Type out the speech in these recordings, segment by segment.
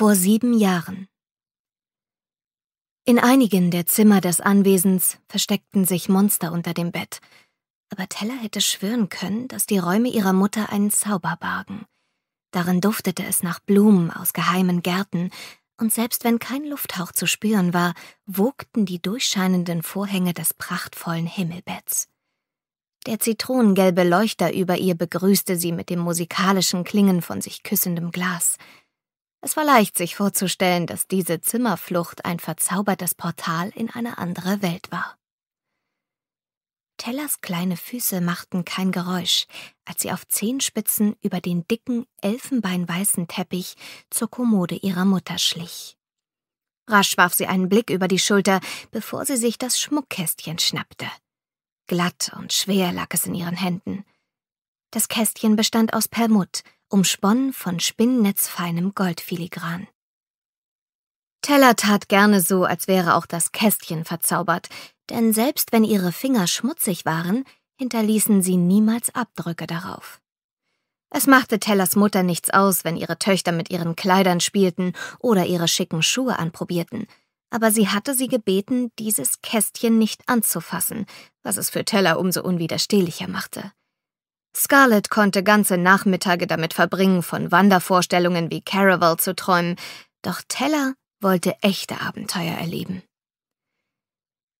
Vor sieben Jahren. In einigen der Zimmer des Anwesens versteckten sich Monster unter dem Bett, aber Teller hätte schwören können, dass die Räume ihrer Mutter einen Zauber bargen. Darin duftete es nach Blumen aus geheimen Gärten, und selbst wenn kein Lufthauch zu spüren war, wogten die durchscheinenden Vorhänge des prachtvollen Himmelbetts. Der zitronengelbe Leuchter über ihr begrüßte sie mit dem musikalischen Klingen von sich küssendem Glas – es war leicht, sich vorzustellen, dass diese Zimmerflucht ein verzaubertes Portal in eine andere Welt war. Tellers kleine Füße machten kein Geräusch, als sie auf Zehenspitzen über den dicken, elfenbeinweißen Teppich zur Kommode ihrer Mutter schlich. Rasch warf sie einen Blick über die Schulter, bevor sie sich das Schmuckkästchen schnappte. Glatt und schwer lag es in ihren Händen. Das Kästchen bestand aus Permut, umsponnen von spinnnetzfeinem Goldfiligran. Teller tat gerne so, als wäre auch das Kästchen verzaubert, denn selbst wenn ihre Finger schmutzig waren, hinterließen sie niemals Abdrücke darauf. Es machte Tellers Mutter nichts aus, wenn ihre Töchter mit ihren Kleidern spielten oder ihre schicken Schuhe anprobierten, aber sie hatte sie gebeten, dieses Kästchen nicht anzufassen, was es für Teller umso unwiderstehlicher machte. Scarlett konnte ganze Nachmittage damit verbringen, von Wandervorstellungen wie Caravel zu träumen, doch Teller wollte echte Abenteuer erleben.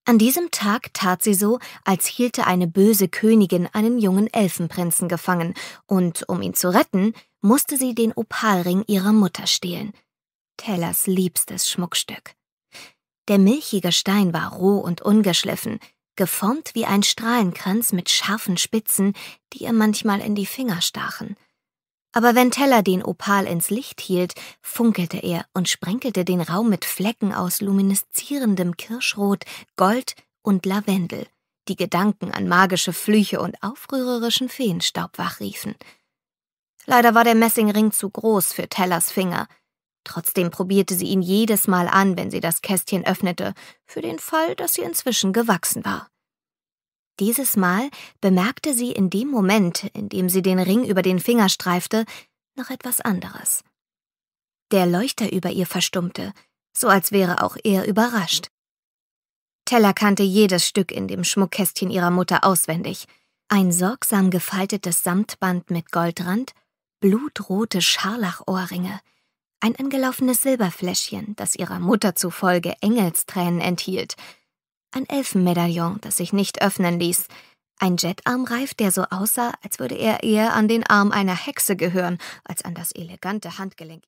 An diesem Tag tat sie so, als hielte eine böse Königin einen jungen Elfenprinzen gefangen, und um ihn zu retten, musste sie den Opalring ihrer Mutter stehlen. Tellers liebstes Schmuckstück. Der milchige Stein war roh und ungeschliffen, geformt wie ein Strahlenkranz mit scharfen Spitzen, die ihr manchmal in die Finger stachen. Aber wenn Teller den Opal ins Licht hielt, funkelte er und sprenkelte den Raum mit Flecken aus luminisierendem Kirschrot, Gold und Lavendel, die Gedanken an magische Flüche und aufrührerischen Feenstaub wachriefen. Leider war der Messingring zu groß für Tellers Finger – Trotzdem probierte sie ihn jedes Mal an, wenn sie das Kästchen öffnete, für den Fall, dass sie inzwischen gewachsen war. Dieses Mal bemerkte sie in dem Moment, in dem sie den Ring über den Finger streifte, noch etwas anderes. Der Leuchter über ihr verstummte, so als wäre auch er überrascht. Teller kannte jedes Stück in dem Schmuckkästchen ihrer Mutter auswendig. Ein sorgsam gefaltetes Samtband mit Goldrand, blutrote Scharlachohrringe, ein angelaufenes Silberfläschchen, das ihrer Mutter zufolge Engelstränen enthielt, ein Elfenmedaillon, das sich nicht öffnen ließ, ein Jetarmreif, der so aussah, als würde er eher an den Arm einer Hexe gehören, als an das elegante Handgelenk